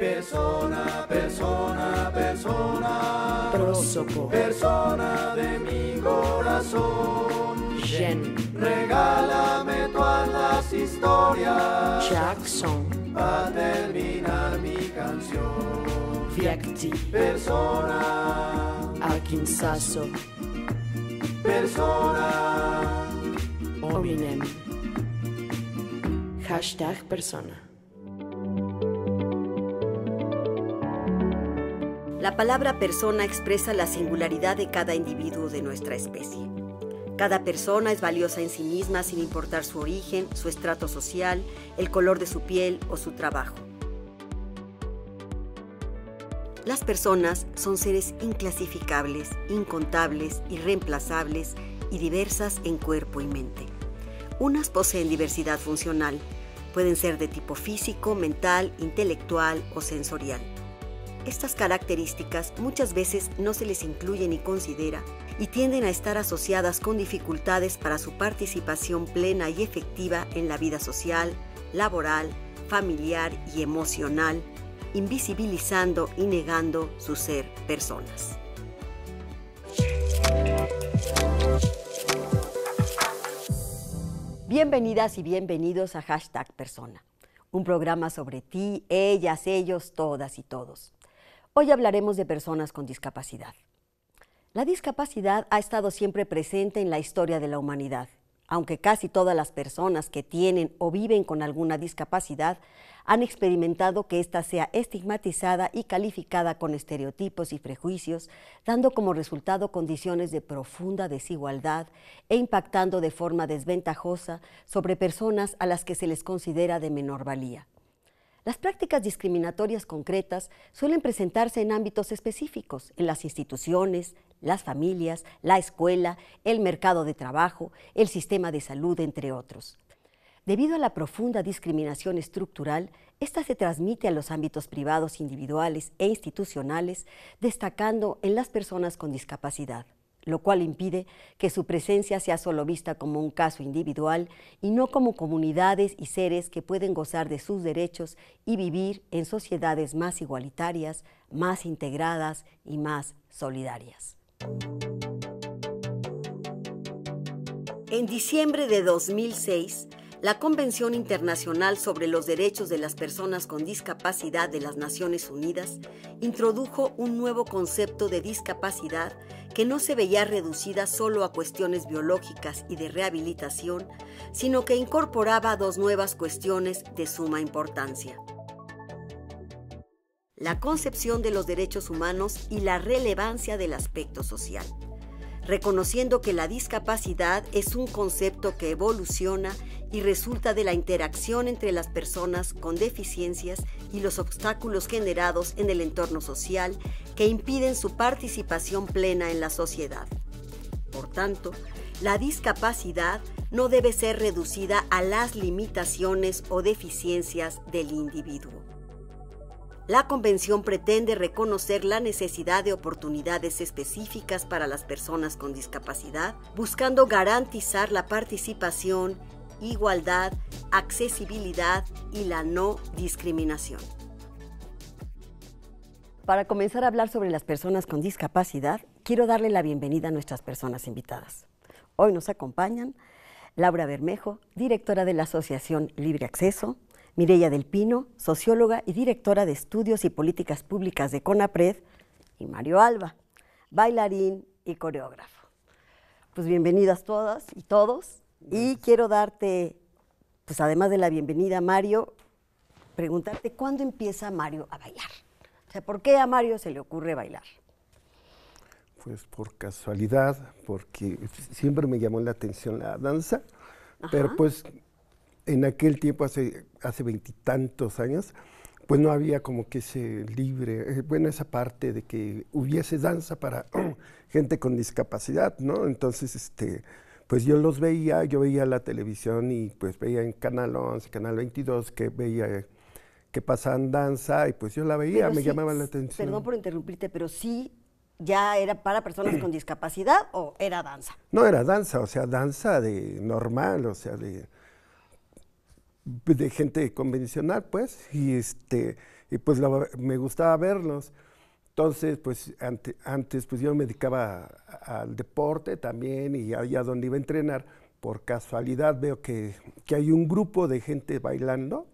Persona, persona, persona. Persona de mi corazón. Gen. Regálame todas las historias. Jackson. Para terminar mi canción. Fiacti. Persona. Sasso. Persona. Ominem. Hashtag persona. La palabra persona expresa la singularidad de cada individuo de nuestra especie. Cada persona es valiosa en sí misma sin importar su origen, su estrato social, el color de su piel o su trabajo. Las personas son seres inclasificables, incontables, irreemplazables y diversas en cuerpo y mente. Unas poseen diversidad funcional, pueden ser de tipo físico, mental, intelectual o sensorial. Estas características muchas veces no se les incluye ni considera y tienden a estar asociadas con dificultades para su participación plena y efectiva en la vida social, laboral, familiar y emocional, invisibilizando y negando su ser personas. Bienvenidas y bienvenidos a Hashtag Persona, un programa sobre ti, ellas, ellos, todas y todos. Hoy hablaremos de personas con discapacidad. La discapacidad ha estado siempre presente en la historia de la humanidad. Aunque casi todas las personas que tienen o viven con alguna discapacidad han experimentado que ésta sea estigmatizada y calificada con estereotipos y prejuicios, dando como resultado condiciones de profunda desigualdad e impactando de forma desventajosa sobre personas a las que se les considera de menor valía. Las prácticas discriminatorias concretas suelen presentarse en ámbitos específicos, en las instituciones, las familias, la escuela, el mercado de trabajo, el sistema de salud, entre otros. Debido a la profunda discriminación estructural, esta se transmite a los ámbitos privados, individuales e institucionales, destacando en las personas con discapacidad lo cual impide que su presencia sea solo vista como un caso individual y no como comunidades y seres que pueden gozar de sus derechos y vivir en sociedades más igualitarias, más integradas y más solidarias. En diciembre de 2006, la Convención Internacional sobre los Derechos de las Personas con Discapacidad de las Naciones Unidas introdujo un nuevo concepto de discapacidad que no se veía reducida solo a cuestiones biológicas y de rehabilitación, sino que incorporaba dos nuevas cuestiones de suma importancia. La concepción de los derechos humanos y la relevancia del aspecto social reconociendo que la discapacidad es un concepto que evoluciona y resulta de la interacción entre las personas con deficiencias y los obstáculos generados en el entorno social que impiden su participación plena en la sociedad. Por tanto, la discapacidad no debe ser reducida a las limitaciones o deficiencias del individuo. La convención pretende reconocer la necesidad de oportunidades específicas para las personas con discapacidad, buscando garantizar la participación, igualdad, accesibilidad y la no discriminación. Para comenzar a hablar sobre las personas con discapacidad, quiero darle la bienvenida a nuestras personas invitadas. Hoy nos acompañan Laura Bermejo, directora de la Asociación Libre Acceso, Mireya del Pino, socióloga y directora de Estudios y Políticas Públicas de CONAPRED, y Mario Alba, bailarín y coreógrafo. Pues bienvenidas todas y todos. Y quiero darte, pues además de la bienvenida, Mario, preguntarte cuándo empieza Mario a bailar. O sea, ¿por qué a Mario se le ocurre bailar? Pues por casualidad, porque siempre me llamó la atención la danza, pero pues en aquel tiempo, hace veintitantos años, pues no había como que ese libre, eh, bueno, esa parte de que hubiese danza para gente con discapacidad, ¿no? Entonces, este, pues yo los veía, yo veía la televisión y pues veía en Canal 11, Canal 22, que veía eh, que pasaban danza y pues yo la veía, me llamaba la atención. Perdón por interrumpirte, pero sí ya era para personas con discapacidad o era danza? No, era danza, o sea, danza de normal, o sea, de de gente convencional, pues, y, este, y pues me gustaba verlos. Entonces, pues antes pues yo me dedicaba al deporte también y allá donde iba a entrenar, por casualidad veo que, hay un grupo de gente bailando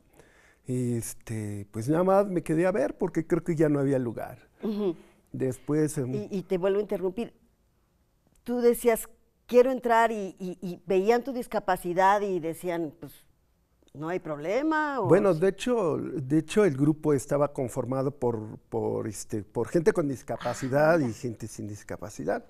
y este, pues nada más me quedé a ver porque creo que ya no había lugar. Después... Em, y, te vuelvo a interrumpir. Tú decías, quiero entrar y, y veían tu discapacidad y decían, pues ¿No hay problema? Bueno, de hecho, de hecho el grupo estaba conformado por, este, por, gente con discapacidad y gente sin discapacidad.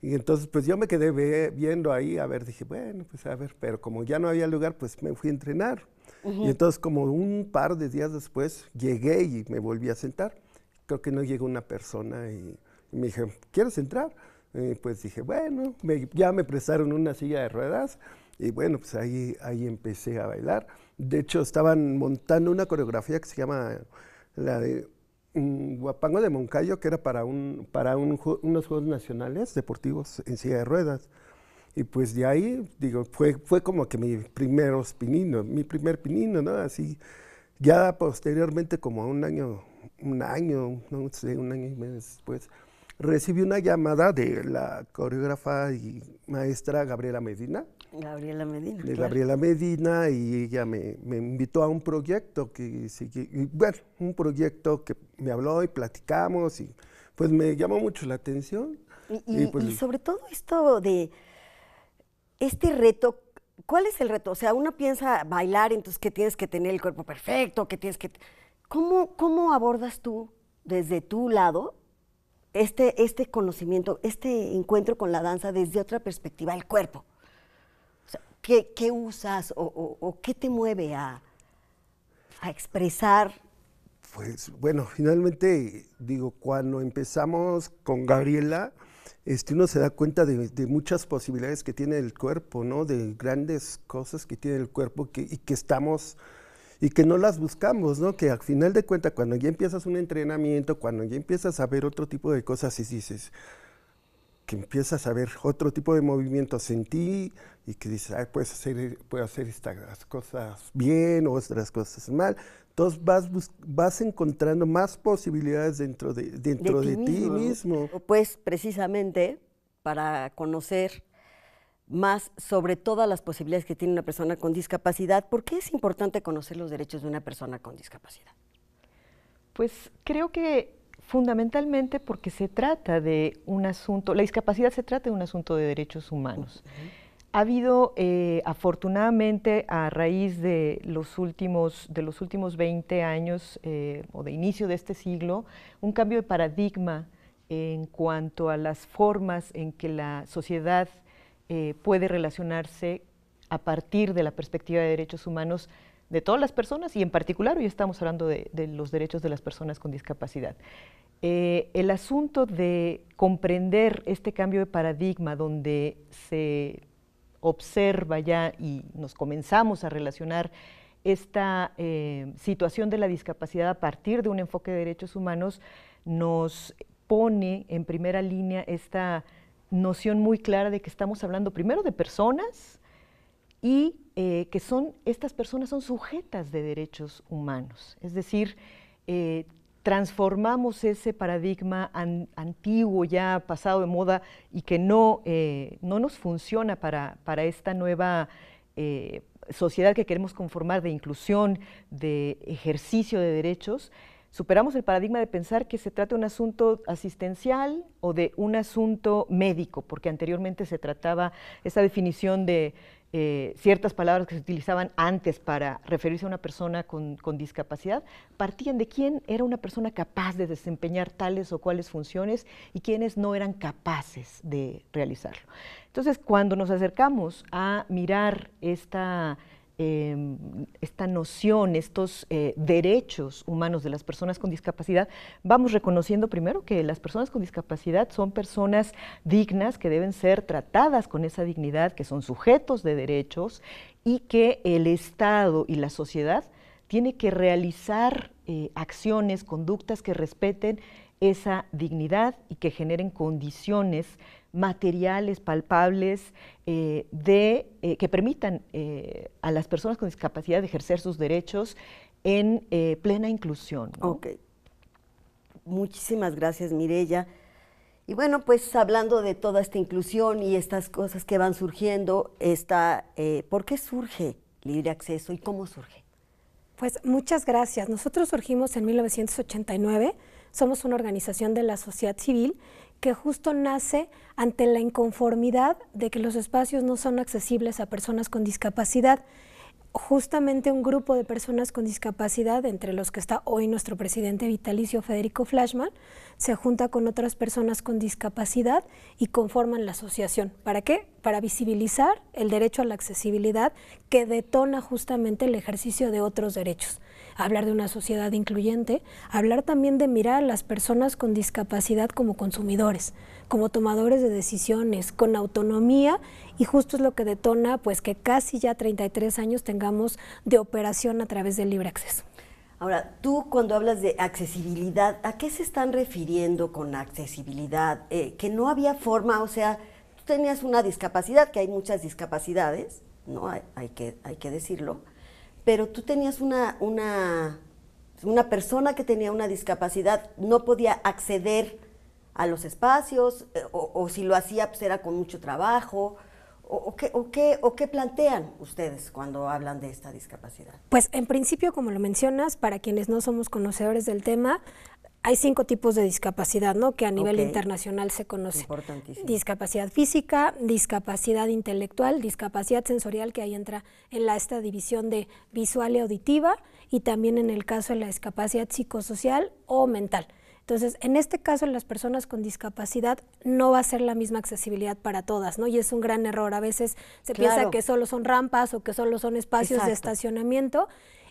Y entonces, pues yo me quedé viendo ahí, a ver, dije, bueno, pues a ver, pero como ya no había lugar, pues me fui a entrenar. Y entonces, como un par de días después, llegué y me volví a sentar. Creo que no llegó una persona y, me dije ¿quieres entrar? Y pues dije, bueno, ya me prestaron una silla de ruedas y bueno, pues ahí, ahí empecé a bailar. De hecho, estaban montando una coreografía que se llama la de un mm, Guapango de Moncayo, que era para, un, para unos Juegos Nacionales Deportivos en silla de ruedas. Y pues de ahí, digo, fue, fue como que mi primeros pininos mi primer pinino, ¿no? Así, ya posteriormente, como un año, un año, no sé, un año y medio después, recibí una llamada de la coreógrafa y maestra Gabriela Medina. Gabriela Medina. De Gabriela Medina y ella me, invitó a un proyecto que, y bueno, un proyecto que me habló y platicamos y pues me llamó mucho la atención. Pues y, sobre todo esto de este reto ¿cuál es el reto? O sea, uno piensa bailar, entonces que tienes que tener el cuerpo perfecto, que tienes que... ¿Cómo, cómo abordas tú, desde tu lado, este, este, conocimiento, este encuentro con la danza desde otra perspectiva, el cuerpo. ¿qué, usas o, qué te mueve a, expresar? Pues bueno, finalmente digo, cuando empezamos con Gabriela, este, uno se da cuenta de, muchas posibilidades que tiene el cuerpo, ¿no? De grandes cosas que tiene el cuerpo que, y que estamos y que no las buscamos, ¿no? Que al final de cuentas, cuando ya empiezas un entrenamiento, cuando ya empiezas a ver otro tipo de cosas y dices, que empiezas a ver otro tipo de movimientos en ti y que dices, ay, puedes hacer, puedo hacer estas cosas bien o otras cosas mal. Entonces vas, vas encontrando más posibilidades dentro de, dentro de, ti mismo. Pues precisamente para conocer más sobre todas las posibilidades que tiene una persona con discapacidad. ¿Por qué es importante conocer los derechos de una persona con discapacidad? Pues creo que fundamentalmente porque se trata de un asunto, la discapacidad se trata de un asunto de derechos humanos. Ha habido, eh, afortunadamente, a raíz de los últimos, de los últimos 20 años eh, o de inicio de este siglo, un cambio de paradigma en cuanto a las formas en que la sociedad eh, puede relacionarse a partir de la perspectiva de derechos humanos de todas las personas y en particular hoy estamos hablando de, los derechos de las personas con discapacidad. Eh, el asunto de comprender este cambio de paradigma donde se observa ya y nos comenzamos a relacionar esta eh, situación de la discapacidad a partir de un enfoque de derechos humanos nos pone en primera línea esta noción muy clara de que estamos hablando primero de personas y eh, que son, estas personas son sujetas de derechos humanos. Es decir, eh, transformamos ese paradigma antiguo, ya pasado de moda y que no, eh, nos funciona para esta nueva sociedad que queremos conformar de inclusión, de ejercicio de derechos, superamos el paradigma de pensar que se trata de un asunto asistencial o de un asunto médico, porque anteriormente se trataba esa definición de eh, ciertas palabras que se utilizaban antes para referirse a una persona con, discapacidad, partían de quién era una persona capaz de desempeñar tales o cuales funciones y quiénes no eran capaces de realizarlo. Entonces, cuando nos acercamos a mirar esta Em, esta noción, estos eh, derechos humanos de las personas con discapacidad, vamos reconociendo primero que las personas con discapacidad son personas dignas, que deben ser tratadas con esa dignidad, que son sujetos de derechos y que el Estado y la sociedad tiene que realizar eh, acciones, conductas que respeten esa dignidad y que generen condiciones materiales palpables eh, de, eh, que permitan eh, a las personas con discapacidad ejercer sus derechos en plena inclusión. Ok. Muchísimas gracias, Mirella. Y bueno, pues hablando de toda esta inclusión y estas cosas que van surgiendo, ¿por qué surge libre acceso y cómo surge? Pues muchas gracias. Nosotros surgimos en 1989, somos una organización de la sociedad civil que justo nace ante la inconformidad de que los espacios no son accesibles a personas con discapacidad. Justamente un grupo de personas con discapacidad, entre los que está hoy nuestro presidente vitalicio Federico Flashman, se junta con otras personas con discapacidad y conforman la asociación. ¿Para qué? Para visibilizar el derecho a la accesibilidad que detona justamente el ejercicio de otros derechos hablar de una sociedad incluyente, hablar también de mirar a las personas con discapacidad como consumidores, como tomadores de decisiones, con autonomía y justo es lo que detona pues que casi ya 33 años tengamos de operación a través del libre acceso. Ahora, tú cuando hablas de accesibilidad, ¿a qué se están refiriendo con accesibilidad? Eh, que no había forma, o sea, tú tenías una discapacidad, que hay muchas discapacidades, ¿no? hay, que, hay que decirlo pero tú tenías una, una, una persona que tenía una discapacidad, no podía acceder a los espacios, eh, o, si lo hacía, pues era con mucho trabajo. qué, o, ¿O, qué, plantean ustedes cuando hablan de esta discapacidad? Pues en principio, como lo mencionas, para quienes no somos conocedores del tema, hay cinco tipos de discapacidad, ¿no? Que a nivel internacional se conoce. Discapacidad física, discapacidad intelectual, discapacidad sensorial, que ahí entra en la, esta división de visual y auditiva, y también en el caso de la discapacidad psicosocial o mental. Entonces, en este caso, las personas con discapacidad no va a ser la misma accesibilidad para todas, ¿no? Y es un gran error. A veces se piensa que solo son rampas o que solo son espacios de estacionamiento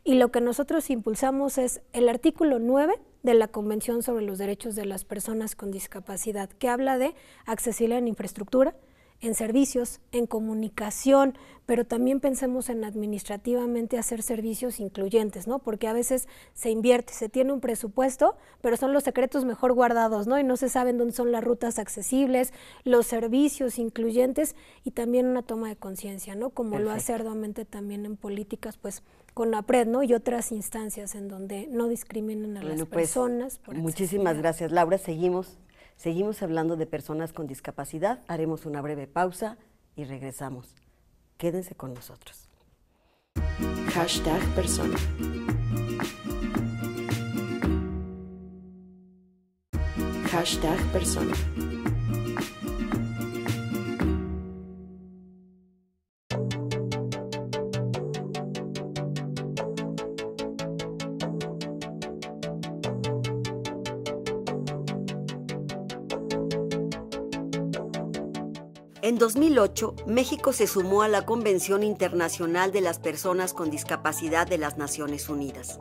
y lo que nosotros impulsamos es el artículo 9 de la Convención sobre los Derechos de las Personas con Discapacidad, que habla de accesibilidad en infraestructura, en servicios, en comunicación, pero también pensemos en administrativamente hacer servicios incluyentes, ¿no? Porque a veces se invierte, se tiene un presupuesto, pero son los secretos mejor guardados, ¿no? Y no se saben dónde son las rutas accesibles, los servicios incluyentes y también una toma de conciencia, ¿no? Como lo hace arduamente también en políticas, pues con la PRED, ¿no? Y otras instancias en donde no discriminen a las pues, personas. muchísimas gracias, Laura. Seguimos Seguimos hablando de personas con discapacidad, haremos una breve pausa y regresamos. Quédense con nosotros. Hashtag persona. En 2008, México se sumó a la Convención Internacional de las Personas con Discapacidad de las Naciones Unidas.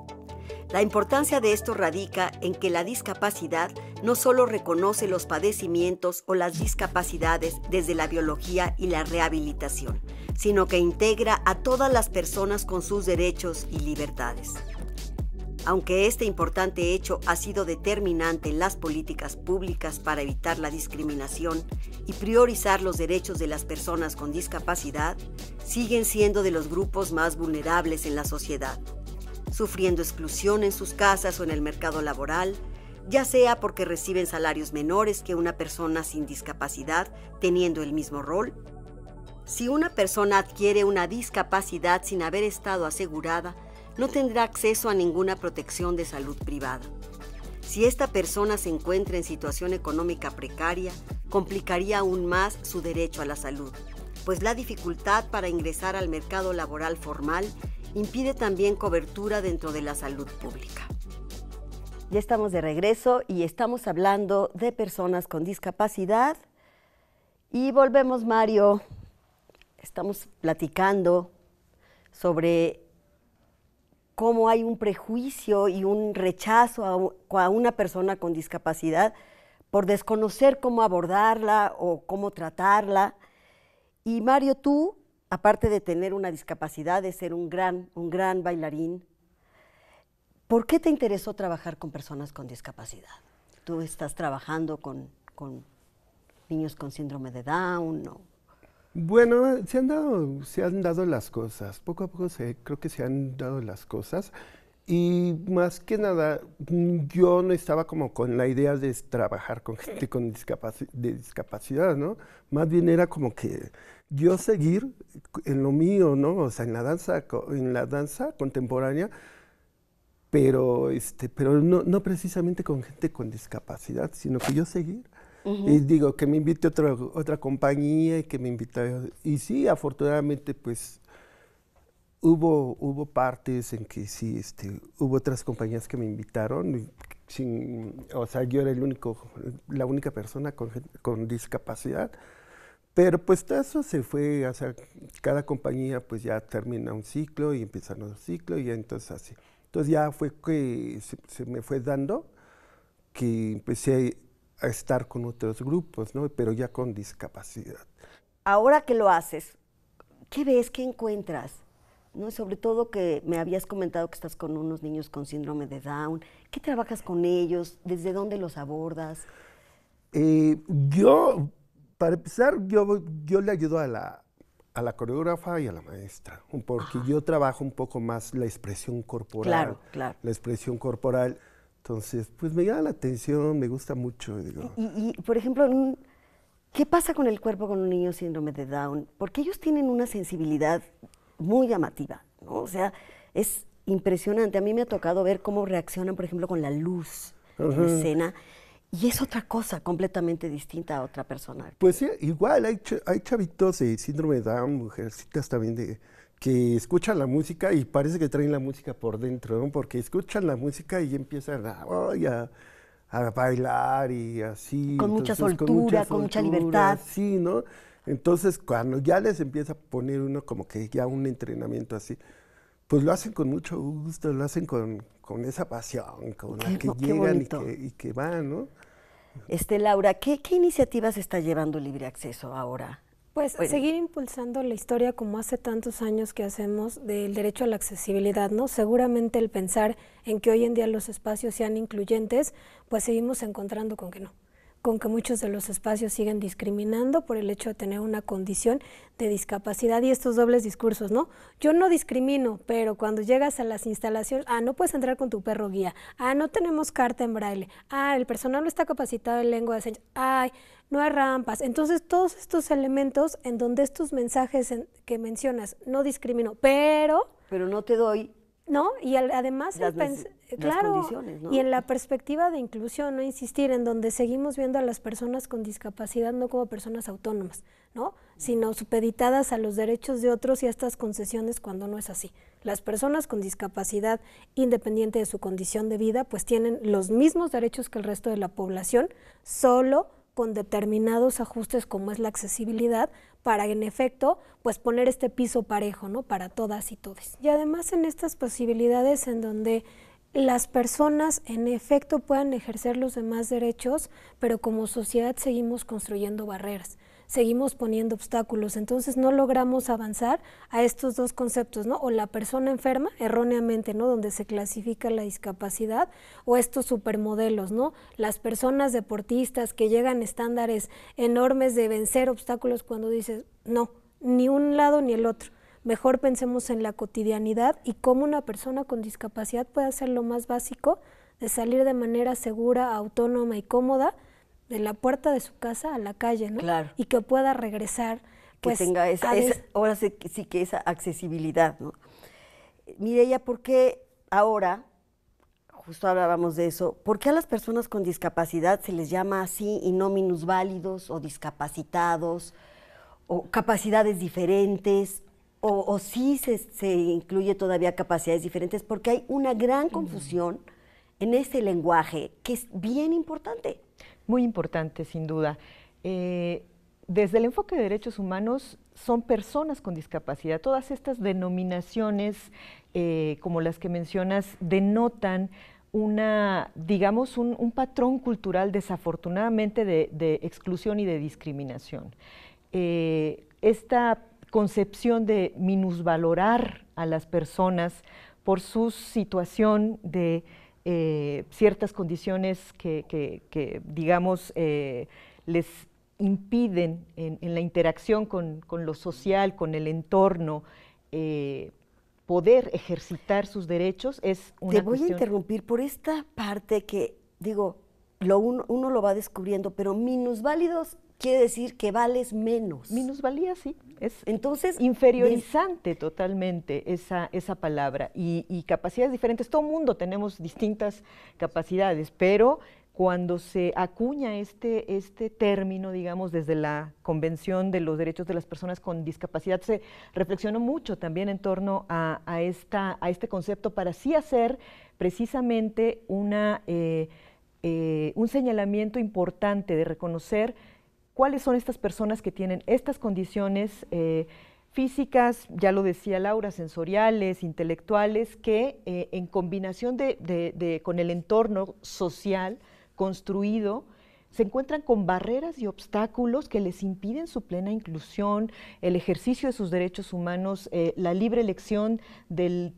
La importancia de esto radica en que la discapacidad no solo reconoce los padecimientos o las discapacidades desde la biología y la rehabilitación, sino que integra a todas las personas con sus derechos y libertades. Aunque este importante hecho ha sido determinante en las políticas públicas para evitar la discriminación y priorizar los derechos de las personas con discapacidad, siguen siendo de los grupos más vulnerables en la sociedad, sufriendo exclusión en sus casas o en el mercado laboral, ya sea porque reciben salarios menores que una persona sin discapacidad teniendo el mismo rol. Si una persona adquiere una discapacidad sin haber estado asegurada, no tendrá acceso a ninguna protección de salud privada. Si esta persona se encuentra en situación económica precaria, complicaría aún más su derecho a la salud, pues la dificultad para ingresar al mercado laboral formal impide también cobertura dentro de la salud pública. Ya estamos de regreso y estamos hablando de personas con discapacidad. Y volvemos, Mario. Estamos platicando sobre cómo hay un prejuicio y un rechazo a, una persona con discapacidad por desconocer cómo abordarla o cómo tratarla. Y Mario, tú, aparte de tener una discapacidad, de ser un gran, un gran bailarín, ¿por qué te interesó trabajar con personas con discapacidad? Tú estás trabajando con, con niños con síndrome de Down, ¿no? Bueno, se han dado, se han dado las cosas. Poco a poco creo que se han dado las cosas. Y más que nada, yo no estaba como con la idea de trabajar con gente con de discapacidad, ¿no? Más bien era como que yo seguir en lo mío, ¿no? O sea, en la danza, en la danza contemporánea, pero, este, pero no precisamente con gente con discapacidad, sino que yo seguir y digo, que me invite otra, otra compañía y que me invite... Y sí, afortunadamente, pues hubo, hubo partes en que sí, este, hubo otras compañías que me invitaron. Sin, o sea, yo era el único, la única persona con, con discapacidad. Pero pues todo eso se fue, o sea, cada compañía pues ya termina un ciclo y empieza otro ciclo y entonces así. Entonces ya fue que se, se me fue dando que empecé a estar con otros grupos, ¿no? pero ya con discapacidad. Ahora que lo haces, ¿qué ves? ¿Qué encuentras? ¿No? Sobre todo que me habías comentado que estás con unos niños con síndrome de Down. ¿Qué trabajas con ellos? ¿Desde dónde los abordas? Eh, yo, para empezar, yo, yo le ayudo a la, a la coreógrafa y a la maestra, porque ah. yo trabajo un poco más la expresión corporal. Claro, claro. La expresión corporal. Entonces, pues me llama la atención, me gusta mucho. Y, por ejemplo, ¿qué pasa con el cuerpo con un niño síndrome de Down? Porque ellos tienen una sensibilidad muy llamativa, ¿no? O sea, es impresionante. A mí me ha tocado ver cómo reaccionan, por ejemplo, con la luz en escena. Y es otra cosa completamente distinta a otra persona. Pues sí, igual hay, hay chavitos de síndrome de Down, mujercitas también de que escuchan la música y parece que traen la música por dentro, ¿no? porque escuchan la música y empiezan a, bailar y así. Con, mucha soltura, con mucha libertad. Sí, ¿no? Entonces, cuando ya les empieza a poner uno como que ya un entrenamiento así, pues lo hacen con mucho gusto, lo hacen con, esa pasión, con la que llegan y que, y que, van, ¿no? Este, Laura, ¿qué, ¿qué iniciativas está llevando Libre Acceso ahora pues seguir impulsando la historia como hace tantos años que hacemos del derecho a la accesibilidad, ¿no? Seguramente el pensar en que hoy en día los espacios sean incluyentes, pues seguimos encontrando con que no con que muchos de los espacios siguen discriminando por el hecho de tener una condición de discapacidad y estos dobles discursos, ¿no? Yo no discrimino, pero cuando llegas a las instalaciones, ah, no puedes entrar con tu perro guía, ah, no tenemos carta en braille, ah, el personal no está capacitado en lengua de señas, ay, no hay rampas. Entonces, todos estos elementos en donde estos mensajes que mencionas, no discrimino, pero... Pero no te doy ¿no? Y además, claro, y en la perspectiva de inclusión, no insistir en donde seguimos viendo a las personas con discapacidad no como personas autónomas, ¿no? Sino supeditadas a los derechos de otros y a estas concesiones cuando no es así. Las personas con discapacidad, independiente de su condición de vida, pues tienen los mismos derechos que el resto de la población, solo con determinados ajustes como es la accesibilidad para en efecto pues poner este piso parejo para todas y todos y además en estas posibilidades en donde las personas en efecto puedan ejercer los demás derechos pero como sociedad seguimos construyendo barreras seguimos poniendo obstáculos, entonces no logramos avanzar a estos dos conceptos, ¿no? O la persona enferma, erróneamente, ¿no? Donde se clasifica la discapacidad, o estos supermodelos, ¿no? Las personas deportistas que llegan estándares enormes de vencer obstáculos cuando dices, no, ni un lado ni el otro mejor pensemos en la cotidianidad y cómo una persona con discapacidad puede hacer lo más básico de salir de manera segura, autónoma y cómoda de la puerta de su casa a la calle, ¿no? Y que pueda regresar. Pues, que tenga esa, ahora sí, que esa accesibilidad, ¿no? ella, ¿por qué ahora, justo hablábamos de eso, ¿por qué a las personas con discapacidad se les llama así y no minusválidos o discapacitados o capacidades diferentes? O, sí se, se, incluye todavía capacidades diferentes, porque hay una gran confusión en ese lenguaje que es bien importante muy importante, sin duda. Eh, desde el enfoque de derechos humanos son personas con discapacidad. Todas estas denominaciones, eh, como las que mencionas, denotan una, digamos, un, patrón cultural desafortunadamente de, exclusión y de discriminación. Eh, esta concepción de minusvalorar a las personas por su situación de eh, ciertas condiciones que, digamos, eh, les impiden en, la interacción con, lo social, con el entorno, eh, poder ejercitar sus derechos es una Te voy a interrumpir por esta parte que, digo, lo uno, lo va descubriendo, pero minusválidos quiere decir que vales menos. Minusvalía, sí. Es Entonces, inferiorizante totalmente esa, palabra. Y, capacidades diferentes. Todo mundo tenemos distintas capacidades, pero cuando se acuña este, este término, digamos, desde la Convención de los Derechos de las Personas con Discapacidad, se reflexionó mucho también en torno a, esta, a este concepto para sí hacer precisamente una, eh, eh, un señalamiento importante de reconocer cuáles son estas personas que tienen estas condiciones eh, físicas, ya lo decía Laura, sensoriales, intelectuales, que eh, en combinación de, con el entorno social construido, se encuentran con barreras y obstáculos que les impiden su plena inclusión, el ejercicio de sus derechos humanos, eh, la libre elección desde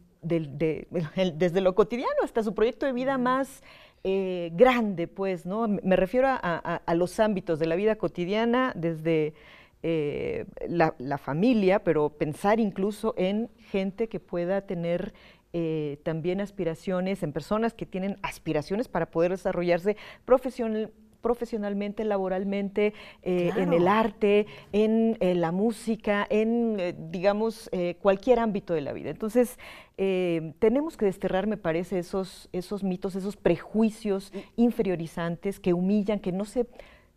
lo cotidiano hasta su proyecto de vida más eh, grande, pues, ¿no? Me refiero a, los ámbitos de la vida cotidiana, desde eh, la, familia, pero pensar incluso en gente que pueda tener eh, también aspiraciones, en personas que tienen aspiraciones para poder desarrollarse profesionalmente profesionalmente, laboralmente, eh, en el arte, en eh, la música, en, eh, digamos, cualquier ámbito de la vida. Entonces, tenemos que desterrar, me parece, esos, esos mitos, esos prejuicios mm. inferiorizantes que humillan, que no se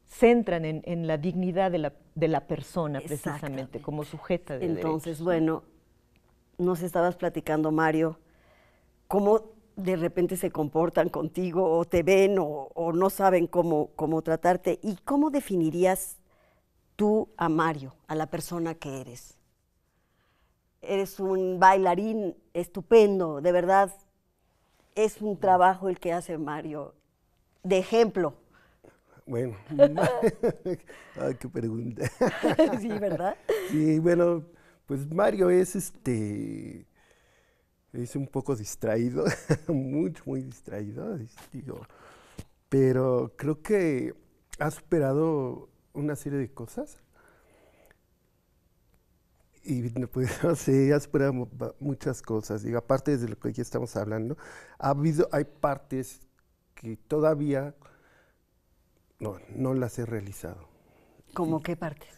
centran en, la dignidad de la, persona, precisamente, como sujeta de Entonces, bueno, nos estabas platicando, Mario, cómo de repente se comportan contigo o te ven o, no saben cómo, cómo tratarte. ¿Y cómo definirías tú a Mario, a la persona que eres? Eres un bailarín estupendo, de verdad. Es un trabajo el que hace Mario, de ejemplo. Bueno, qué pregunta. sí, ¿verdad? Sí, bueno, pues Mario es este es un poco distraído, mucho, muy distraído, digo, pero creo que ha superado una serie de cosas. Y pues, sé, ha superado muchas cosas. Digo, aparte de lo que aquí estamos hablando, ha habido, hay partes que todavía no, no las he realizado. ¿Cómo qué partes?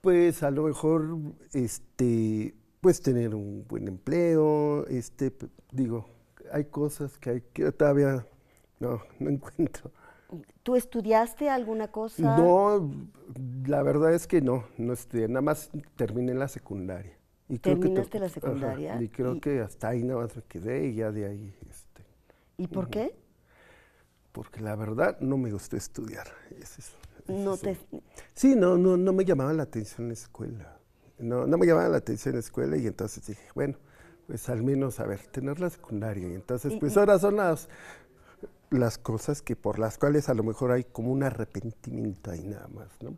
Pues a lo mejor este pues tener un buen empleo, este, digo, hay cosas que, hay, que todavía no, no encuentro. ¿Tú estudiaste alguna cosa? No, la verdad es que no, no estudié, nada más terminé la secundaria. ¿Terminaste la secundaria? y creo que hasta ahí nada más me quedé y ya de ahí. Este, ¿Y por qué? Porque la verdad no me gustó estudiar. no te... Sí, no, no, no me llamaba la atención la escuela no, no me llamaba la atención la escuela y entonces dije, bueno, pues al menos, a ver, tener la secundaria. Y entonces, mm, pues mm. ahora son las, las cosas que por las cuales a lo mejor hay como un arrepentimiento y nada más, ¿no?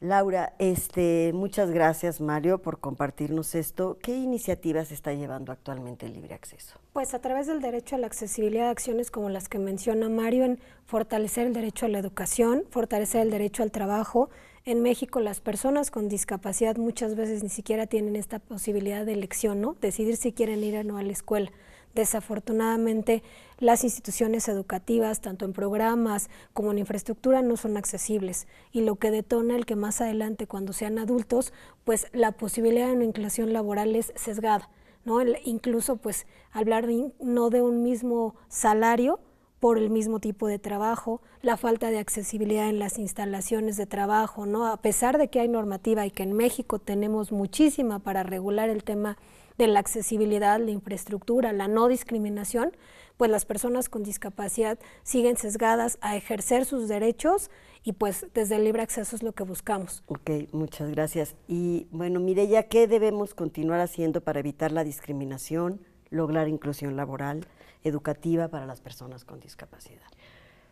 Laura, este, muchas gracias Mario por compartirnos esto. ¿Qué iniciativas está llevando actualmente el libre acceso? Pues a través del derecho a la accesibilidad, acciones como las que menciona Mario en fortalecer el derecho a la educación, fortalecer el derecho al trabajo, en México las personas con discapacidad muchas veces ni siquiera tienen esta posibilidad de elección, ¿no? Decidir si quieren ir o no a la escuela. Desafortunadamente, las instituciones educativas, tanto en programas como en infraestructura, no son accesibles y lo que detona el que más adelante, cuando sean adultos, pues la posibilidad de una inclusión laboral es sesgada, ¿no? incluso, pues, hablar no de un mismo salario, por el mismo tipo de trabajo, la falta de accesibilidad en las instalaciones de trabajo, ¿no? A pesar de que hay normativa y que en México tenemos muchísima para regular el tema de la accesibilidad, la infraestructura, la no discriminación, pues las personas con discapacidad siguen sesgadas a ejercer sus derechos y pues desde el libre acceso es lo que buscamos. Ok, muchas gracias. Y bueno, Mireya, ¿qué debemos continuar haciendo para evitar la discriminación, lograr inclusión laboral? educativa para las personas con discapacidad?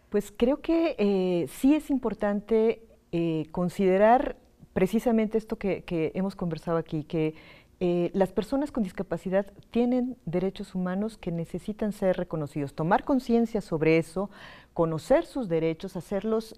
Pues creo que eh, sí es importante eh, considerar precisamente esto que, hemos conversado aquí, que eh, las personas con discapacidad tienen derechos humanos que necesitan ser reconocidos. Tomar conciencia sobre eso, conocer sus derechos, hacerlos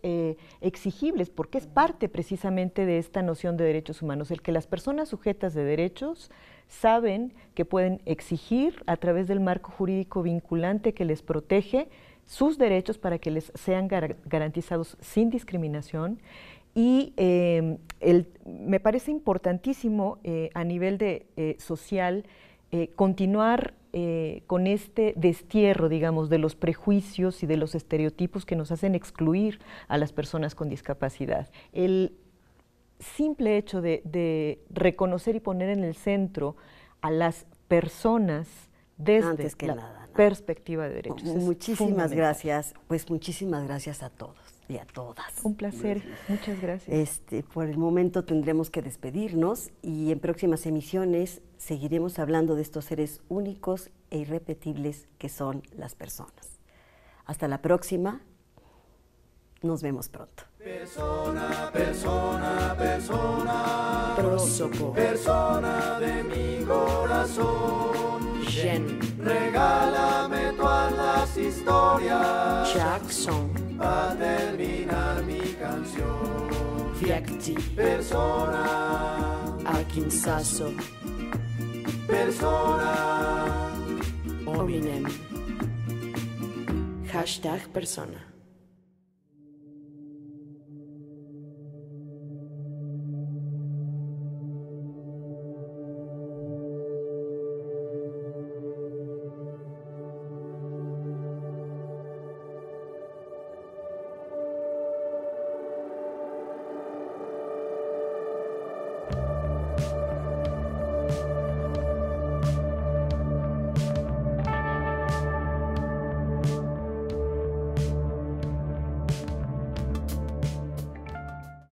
exigibles, porque es parte precisamente de esta noción de derechos humanos, el que las personas sujetas de derechos saben que pueden exigir a través del marco jurídico vinculante que les protege sus derechos para que les sean garantizados sin discriminación. Y em, me parece importantísimo eh, a nivel de, eh, social eh, continuar con este destierro, digamos, de los prejuicios y de los estereotipos que nos hacen excluir a las personas con discapacidad. El simple hecho de, reconocer y poner en el centro a las personas desde la perspectiva de derechos. muchísimas gracias, pues muchísimas gracias a todos y a todas. Un placer, muchas gracias. Este, por el momento tendremos que despedirnos y en próximas emisiones seguiremos hablando de estos seres únicos e irrepetibles que son las personas. Hasta la próxima, nos vemos pronto. Persona, persona, persona. Persona de mi corazón. Gen. Regálame todas las historias. Jackson. Para terminar mi canción. Fiacti. Persona. Akinsaso. Persona. Ominem. Hashtag persona.